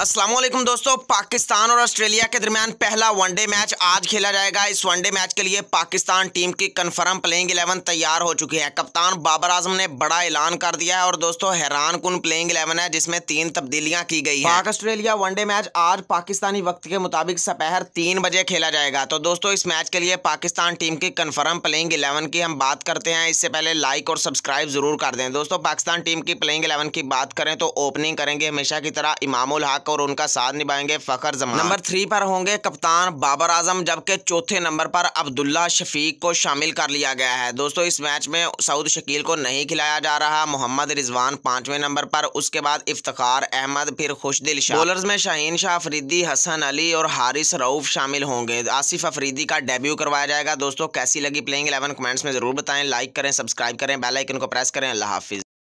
असलम दोस्तों पाकिस्तान और ऑस्ट्रेलिया के दरमियान पहला वनडे मैच आज खेला जाएगा इस वनडे मैच के लिए पाकिस्तान टीम की कन्फर्म प्लेइंग इलेवन तैयार हो चुकी है कप्तान बाबर आजम ने बड़ा ऐलान कर दिया है और दोस्तों हैरान कन प्लेइंग इलेवन है जिसमें तीन तब्दीलियां की गई है पाक ऑस्ट्रेलिया वनडे मैच आज पाकिस्तानी वक्त के मुताबिक सपहर तीन बजे खेला जाएगा तो दोस्तों इस मैच के लिए पाकिस्तान टीम की कन्फर्म प्लेइंग इलेवन की हम बात करते हैं इससे पहले लाइक और सब्सक्राइब जरूर कर दें दोस्तों पाकिस्तान टीम की प्लेइंग इलेवन की बात करें तो ओपनिंग करेंगे हमेशा की तरह इमामुल हक हक और उनका साथ निभाएंगे फखर जमान नंबर थ्री पर होंगे कप्तान बाबर आजम जबकि चौथे नंबर पर अब्दुल्ला शफीक को शामिल कर लिया गया है दोस्तों इस मैच में सऊद शकील को नहीं खिलाया जा रहा मोहम्मद रिजवान पांचवें नंबर पर उसके बाद इफ्तार अहमद फिर खुशदिल शाह बोलर में शाहीन शाह अफरीदी हसन अली और हारिस रऊफ शामिल होंगे आसिफ अफरीदी का डेब्यू करवाया जाएगा दोस्तों कैसी लगी प्लेइंग इलेवन कमेंट्स में जरूर बताएं लाइक करें सब्सक्राइब करें बेलाइकन को प्रेस करें अल्लाह हाफिज़